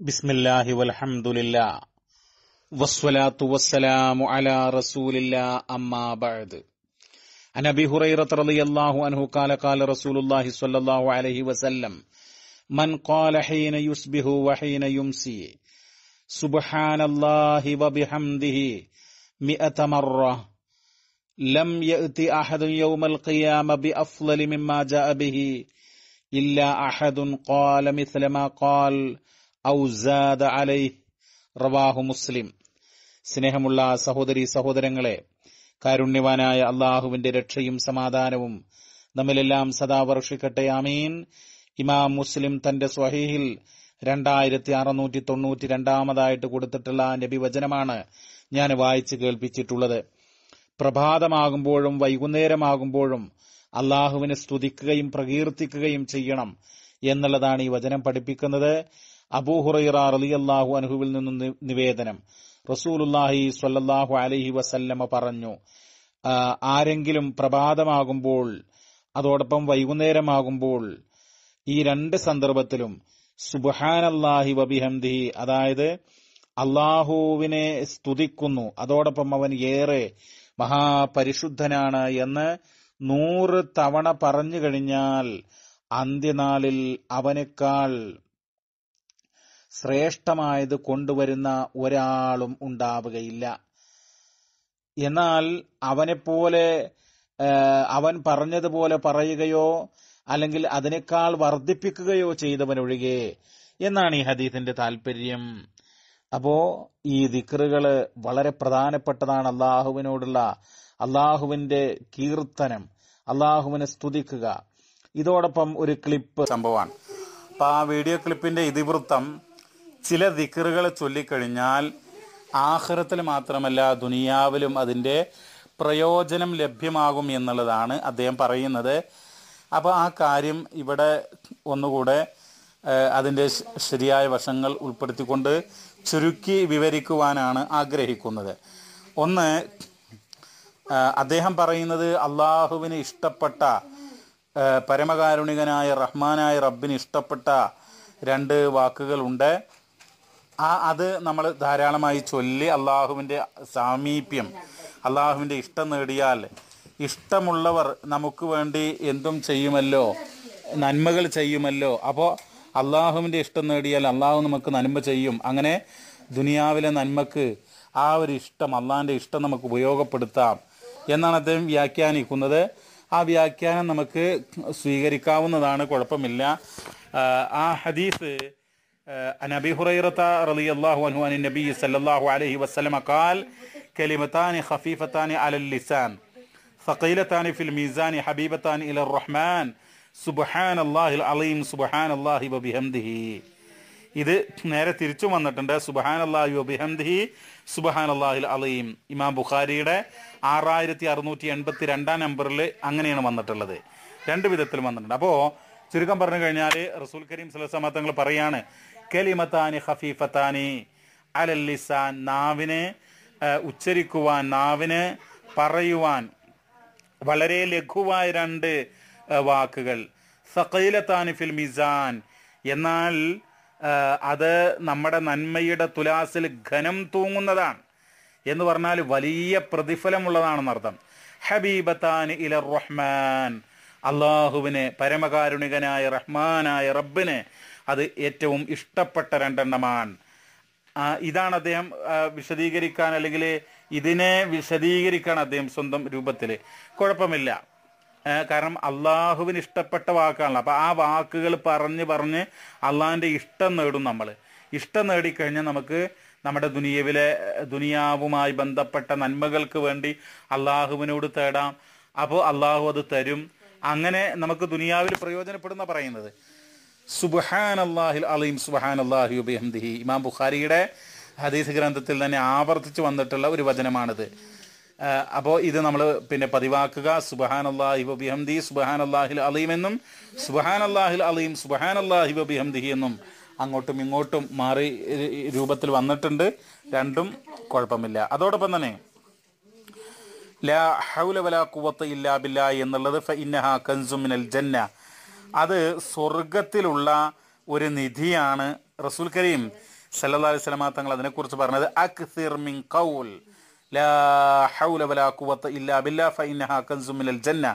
بسم الله والحمد لله والصلاة والسلام على رسول الله أما بعد عن أبي هريرة رضي الله عنه قال قال رسول الله صلى الله عليه وسلم من قال حين يصبح وحين يمسي سبحان الله وبحمده مئة مرة لم يأتي أحد يوم القيامة بأفضل مما جاء به إلا أحد قال مثل ما قال റവാഹു മുസ്ലിം സ്നേഹമുള്ള സഹോദരി സഹോദരങ്ങളെ കാരുണ്യവാനായ അള്ളാഹുവിന്റെ രക്ഷയും സമാധാനവും നമ്മിലെല്ലാം സദാ വർഷിക്കട്ടെ ആമീൻ ഇമാം മുസ്ലിം തന്റെ സ്വഹീഹിൽ രണ്ടായിരത്തി അറുന്നൂറ്റി തൊണ്ണൂറ്റി രണ്ടാമതായിട്ട് കൊടുത്തിട്ടുള്ള നബി വചനമാണ് ഞാൻ വായിച്ചു കേൾപ്പിച്ചിട്ടുള്ളത് പ്രഭാതമാകുമ്പോഴും വൈകുന്നേരമാകുമ്പോഴും അള്ളാഹുവിനെ സ്തുതിക്കുകയും പ്രകീർത്തിക്കുകയും ചെയ്യണം എന്നുള്ളതാണ് ഈ വചനം പഠിപ്പിക്കുന്നത് അബൂഹുറൈറ റലിയല്ലാഹു അനഹുവിൽ നിന്നും നിവേദനം റസൂലുല്ലാഹി സ്വല്ലല്ലാഹു അലഹി വസല്ലമ പറഞ്ഞു ആരെങ്കിലും പ്രഭാതമാകുമ്പോൾ അതോടൊപ്പം വൈകുന്നേരമാകുമ്പോൾ ഈ രണ്ട് സന്ദർഭത്തിലും സുബാനല്ലാഹി വബിഹംദിഹി അതായത് അള്ളാഹുവിനെ സ്തുതിക്കുന്നു അതോടൊപ്പം അവൻ ഏറെ മഹാപരിശുദ്ധനാണ് എന്ന് നൂറ് തവണ പറഞ്ഞു കഴിഞ്ഞാൽ അന്ത്യനാളിൽ അവനേക്കാൾ ശ്രേഷ്ഠമായത് കൊണ്ടുവരുന്ന ഒരാളും ഉണ്ടാവുകയില്ല എന്നാൽ അവനെപ്പോലെ അവൻ പറഞ്ഞതുപോലെ പറയുകയോ അല്ലെങ്കിൽ അതിനേക്കാൾ വർദ്ധിപ്പിക്കുകയോ ചെയ്തവനൊഴികെ എന്നാണ് ഈ ഹദീസിന്റെ താല്പര്യം അപ്പോ ഈ ദിക്റുകള് വളരെ പ്രധാനപ്പെട്ടതാണ് അള്ളാഹുവിനോടുള്ള അള്ളാഹുവിന്റെ കീർത്തനം അള്ളാഹുവിനെ സ്തുതിക്കുക ഇതോടൊപ്പം ഒരു ക്ലിപ്പ് സംഭവമാണ് അപ്പൊ ആ വീഡിയോ ക്ലിപ്പിന്റെ ഇതിവൃത്തം ചില ദിക്കറുകൾ ചൊല്ലിക്കഴിഞ്ഞാൽ ആഹ്റത്തിൽ മാത്രമല്ല ദുനിയാവിലും അതിൻ്റെ പ്രയോജനം ലഭ്യമാകും എന്നുള്ളതാണ് അദ്ദേഹം പറയുന്നത് അപ്പോൾ ആ കാര്യം ഇവിടെ ഒന്നുകൂടെ അതിൻ്റെ ശരിയായ വശങ്ങൾ ഉൾപ്പെടുത്തിക്കൊണ്ട് ചുരുക്കി വിവരിക്കുവാനാണ് ആഗ്രഹിക്കുന്നത് ഒന്ന് അദ്ദേഹം പറയുന്നത് അള്ളാഹുവിന് ഇഷ്ടപ്പെട്ട പരമകാരുണികനായ റഹ്മാനായ റബ്ബിന് ഇഷ്ടപ്പെട്ട രണ്ട് വാക്കുകളുണ്ട് ആ അത് നമ്മൾ ധാരാളമായി ചൊല്ലി അള്ളാഹുവിൻ്റെ സാമീപ്യം അള്ളാഹുവിൻ്റെ ഇഷ്ടം നേടിയാൽ ഇഷ്ടമുള്ളവർ നമുക്ക് വേണ്ടി എന്തും ചെയ്യുമല്ലോ നന്മകൾ ചെയ്യുമല്ലോ അപ്പോൾ അള്ളാഹുവിൻ്റെ ഇഷ്ടം നേടിയാൽ അള്ളാഹു നമുക്ക് നന്മ ചെയ്യും അങ്ങനെ ദുനിയാവിലെ നന്മക്ക് ആ ഒരു ഇഷ്ടം അള്ളാഹിൻ്റെ ഇഷ്ടം നമുക്ക് ഉപയോഗപ്പെടുത്താം എന്നാണ് അദ്ദേഹം വ്യാഖ്യാനിക്കുന്നത് ആ വ്യാഖ്യാനം നമുക്ക് സ്വീകരിക്കാവുന്നതാണ് കുഴപ്പമില്ല ആ ഹദീസ് عن أبي هريرة رضي الله عنه عن النبي صلى الله عليه وسلم قال كلمتان خفيفتان على اللسان ثقيلتان في الميزان حبيبتان إلى الرحمن അലീം സുബഹാൻ അള്ളാഹി ഇത് നേരെ തിരിച്ചു വന്നിട്ടുണ്ട് സുബഹാൻ അള്ളാഹി ബിഹംദിഹി സുബഹാൻ അള്ളാഹിൽ അലീം ഇമാം ബുഖാരിയുടെ ആറായിരത്തി അറുന്നൂറ്റി എൺപത്തി രണ്ടാം നമ്പറിൽ അങ്ങനെയാണ് വന്നിട്ടുള്ളത് രണ്ട് വിധത്തിൽ വന്നിട്ടുണ്ട് അപ്പോൾ ചുരുക്കം പറഞ്ഞു കഴിഞ്ഞാൽ റസൂൽ കരീം സുലസമ തങ്ങൾ പറയാണ് കലിമത്താനി ഹഫീഫത്താനി അലൽ നാവിന് നാവിനെ ഉച്ചരിക്കുവാൻ നാവിന് പറയുവാൻ വളരെ ലഘുവായ രണ്ട് വാക്കുകൾ സഖൈലത്താനി ഫിൽ മിസാൻ എന്നാൽ അത് നമ്മുടെ നന്മയുടെ തുലാസിൽ ഘനം തൂങ്ങുന്നതാണ് എന്ന് പറഞ്ഞാൽ വലിയ പ്രതിഫലമുള്ളതാണെന്നർത്ഥം ഹബീബത്താൻ ഇല റഹ്മാൻ അള്ളാഹുവിനെ പരമകാരുണികനായ റഹ്മാനായ റബ്ബിനെ അത് ഏറ്റവും ഇഷ്ടപ്പെട്ട രണ്ടെണ്ണമാണ് ഇതാണ് അദ്ദേഹം വിശദീകരിക്കാൻ അല്ലെങ്കിൽ ഇതിനെ വിശദീകരിക്കാൻ അദ്ദേഹം സ്വന്തം രൂപത്തിൽ കുഴപ്പമില്ല കാരണം അള്ളാഹുവിന് ഇഷ്ടപ്പെട്ട വാക്കാണല്ലോ അപ്പം ആ വാക്കുകൾ പറഞ്ഞ് പറഞ്ഞ് അള്ളാഹിൻ്റെ ഇഷ്ടം നേടും നമ്മൾ ഇഷ്ടം നേടിക്കഴിഞ്ഞാൽ നമുക്ക് നമ്മുടെ ദുനിയവിലെ ദുനിയാവുമായി ബന്ധപ്പെട്ട നന്മകൾക്ക് വേണ്ടി അള്ളാഹുവിനോട് തേടാം അപ്പോൾ അള്ളാഹു അത് തരും അങ്ങനെ നമുക്ക് ദുനിയാവിൽ പ്രയോജനപ്പെടുന്ന പറയുന്നത് സുബാൻ അള്ളാഹിൽ അലീം സുബാൻ അള്ളാഹി ഉബിഹംദിഹി ഇമാം ബുഖാരിയുടെ ഹദീസ് ഗ്രന്ഥത്തിൽ തന്നെ ആവർത്തിച്ച് വന്നിട്ടുള്ള ഒരു വചനമാണിത് അപ്പോൾ ഇത് നമ്മൾ പിന്നെ പതിവാക്കുക സുബഹാൻ അള്ളാഹി ബിഹംദി സുബഹാൻ അള്ളാഹിൽ അലീം എന്നും സുബഹാൻ അള്ളാഹിൽ അലീം സുബഹാൻ അള്ളാഹി ബിഹംദിഹി എന്നും അങ്ങോട്ടും ഇങ്ങോട്ടും മാറി രൂപത്തിൽ വന്നിട്ടുണ്ട് രണ്ടും കുഴപ്പമില്ല അതോടൊപ്പം തന്നെ ലാ ഹൗല വലാ കുവത്ത് ഇല്ലാ എന്നുള്ളത് ഫ ഇന്നഹ കൻസുമിനൽ ജന്ന അത് സ്വർഗത്തിലുള്ള ഒരു നിധിയാണ് റസൂൽ കരീം സല്ലാ അലൈഹി സ്വലമ തങ്ങൾ അതിനെക്കുറിച്ച് പറഞ്ഞത് അക്സിർ മിൻ കൗൽ ലാ ഹൗല വലാ ഇല്ലാ ബില്ലാ ജന്ന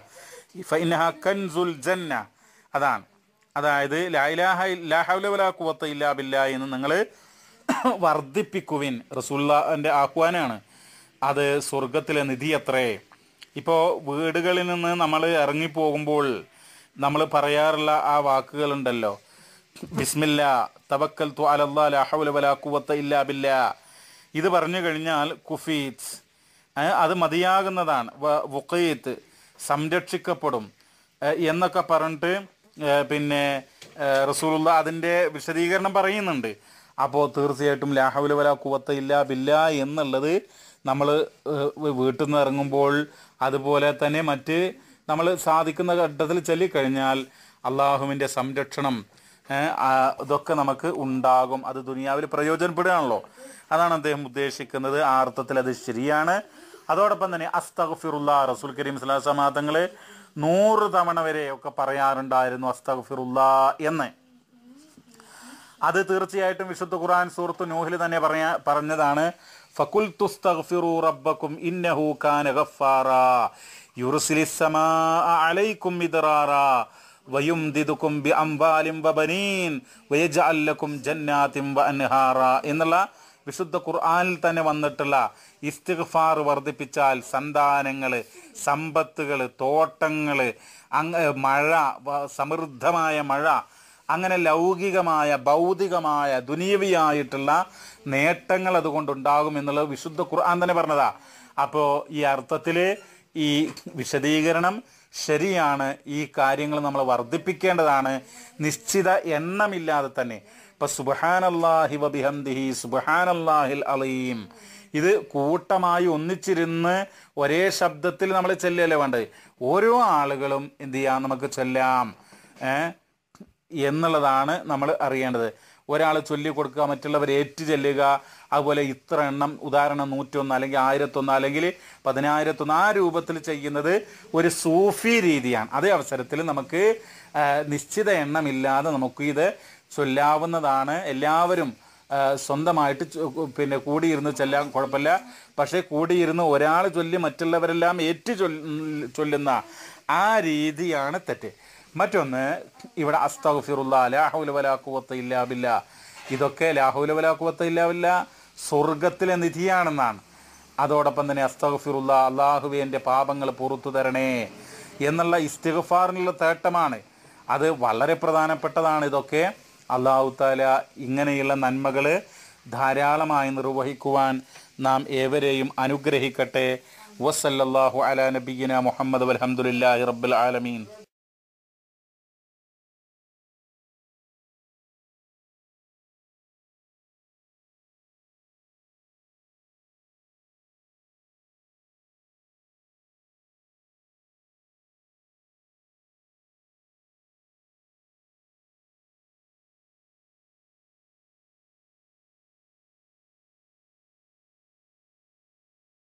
ജന്ന അതാണ് അതായത് ലാ ഇലാഹ ഹൗല വലാ ഇല്ലാ ബില്ലാ എന്ന് നിങ്ങൾ വർദ്ധിപ്പിക്കുവിൻ റസൂല്ലാൻ്റെ ആഹ്വാനാണ് അത് സ്വർഗത്തിലെ നിധി അത്രേ ഇപ്പോൾ വീടുകളിൽ നിന്ന് നമ്മൾ ഇറങ്ങിപ്പോകുമ്പോൾ നമ്മൾ പറയാറുള്ള ആ വാക്കുകളുണ്ടല്ലോ ബിസ്മില്ല തവക്കൽ തു ഇല്ലാ ബില്ല ഇത് പറഞ്ഞു കഴിഞ്ഞാൽ കുഫീത്ത് അത് മതിയാകുന്നതാണ് വുഖീത്ത് സംരക്ഷിക്കപ്പെടും എന്നൊക്കെ പറഞ്ഞിട്ട് പിന്നെ റസൂലുള്ള അതിൻ്റെ വിശദീകരണം പറയുന്നുണ്ട് അപ്പോൾ തീർച്ചയായിട്ടും ലാഹവില വല കുവത്ത ഇല്ല ബില്ല എന്നുള്ളത് നമ്മൾ വീട്ടിൽ നിന്ന് ഇറങ്ങുമ്പോൾ അതുപോലെ തന്നെ മറ്റ് നമ്മൾ സാധിക്കുന്ന ഘട്ടത്തിൽ ചൊല്ലിക്കഴിഞ്ഞാൽ അള്ളാഹുവിൻ്റെ സംരക്ഷണം ഇതൊക്കെ നമുക്ക് ഉണ്ടാകും അത് ദുനിയാവിൽ പ്രയോജനപ്പെടുകയാണല്ലോ അതാണ് അദ്ദേഹം ഉദ്ദേശിക്കുന്നത് ആ അർത്ഥത്തിൽ അത് ശരിയാണ് അതോടൊപ്പം തന്നെ അസ്തഗ്ഫിറുല്ല റസൂൽ കരീം സ്വലാസമാതങ്ങളെ നൂറ് തവണ വരെ ഒക്കെ പറയാറുണ്ടായിരുന്നു അസ്തഗ്ഫിറുല്ല എന്ന് അത് തീർച്ചയായിട്ടും വിശുദ്ധ ഖുർആൻ സൂറത്ത് നൂഹിൽ തന്നെ പറയാ പറഞ്ഞതാണ് ഫകുൽ തുസ്തഗ്ഫിറു റബ്ബക്കും ഇന്നഹു കാന ഗഫാറ അലൈക്കും വയുംദിദുക്കും വബനീൻ വയജഅല്ലക്കും ജന്നാതിം വഅൻഹാറ എന്നുള്ള വിശുദ്ധ ഖുർആനിൽ തന്നെ വന്നിട്ടുള്ള ഇസ്തിഗ്ഫാർ വർദ്ധിപ്പിച്ചാൽ സന്താനങ്ങൾ സമ്പത്തുകൾ തോട്ടങ്ങൾ അങ് മഴ സമൃദ്ധമായ മഴ അങ്ങനെ ലൗകികമായ ഭൗതികമായ ദുനീവിയായിട്ടുള്ള നേട്ടങ്ങൾ അതുകൊണ്ടുണ്ടാകും എന്നുള്ളത് വിശുദ്ധ ഖുർആൻ തന്നെ പറഞ്ഞതാ അപ്പോൾ ഈ അർത്ഥത്തിൽ ഈ വിശദീകരണം ശരിയാണ് ഈ കാര്യങ്ങൾ നമ്മൾ വർദ്ധിപ്പിക്കേണ്ടതാണ് നിശ്ചിത എണ്ണമില്ലാതെ തന്നെ അള്ളാഹി വബിഹന്ദിഹി വബിഹംദിഹി അള്ളാഹിൽ അലീം ഇത് കൂട്ടമായി ഒന്നിച്ചിരുന്ന് ഒരേ ശബ്ദത്തിൽ നമ്മൾ ചെല്ലല്ലേ വേണ്ടത് ഓരോ ആളുകളും എന്ത് ചെയ്യാം നമുക്ക് ചൊല്ലാം എന്നുള്ളതാണ് നമ്മൾ അറിയേണ്ടത് ഒരാൾ ചൊല്ലി കൊടുക്കുക മറ്റുള്ളവർ ഏറ്റു ചെല്ലുക അതുപോലെ ഇത്ര എണ്ണം ഉദാഹരണം നൂറ്റൊന്ന് അല്ലെങ്കിൽ ആയിരത്തൊന്ന് അല്ലെങ്കിൽ പതിനായിരത്തൊന്ന് ആ രൂപത്തിൽ ചെയ്യുന്നത് ഒരു സൂഫി രീതിയാണ് അതേ അവസരത്തിൽ നമുക്ക് നിശ്ചിത എണ്ണമില്ലാതെ നമുക്ക് ഇത് ചൊല്ലാവുന്നതാണ് എല്ലാവരും സ്വന്തമായിട്ട് പിന്നെ കൂടിയിരുന്ന് ചെല്ലാൻ കുഴപ്പമില്ല പക്ഷേ കൂടിയിരുന്ന് ഒരാൾ ചൊല്ലി മറ്റുള്ളവരെല്ലാം ഏറ്റു ചൊല്ലുന്ന ആ രീതിയാണ് തെറ്റ് മറ്റൊന്ന് ഇവിടെ അസ്തഫിറുല്ല ലാഹുല വലാക്കുവത്ത് ഇല്ലാബില്ല ഇതൊക്കെ ലാഹുല വലാക്കുവത്ത് ഇല്ലാബില്ല സ്വർഗത്തിലെ നിധിയാണെന്നാണ് അതോടൊപ്പം തന്നെ അസ്തഫിറുല്ല അള്ളാഹുവെ എൻ്റെ പാപങ്ങൾ പുറത്തു തരണേ എന്നുള്ള ഇസ്തിഗഫാറിനുള്ള തേട്ടമാണ് അത് വളരെ പ്രധാനപ്പെട്ടതാണ് ഇതൊക്കെ അള്ളാഹു താല ഇങ്ങനെയുള്ള നന്മകൾ ധാരാളമായി നിർവഹിക്കുവാൻ നാം ഏവരെയും അനുഗ്രഹിക്കട്ടെ വസല്ലാഹു അല നബീന മുഹമ്മദ് അലഹമുല്ലാ റബ്ബുൽ ആലമീൻ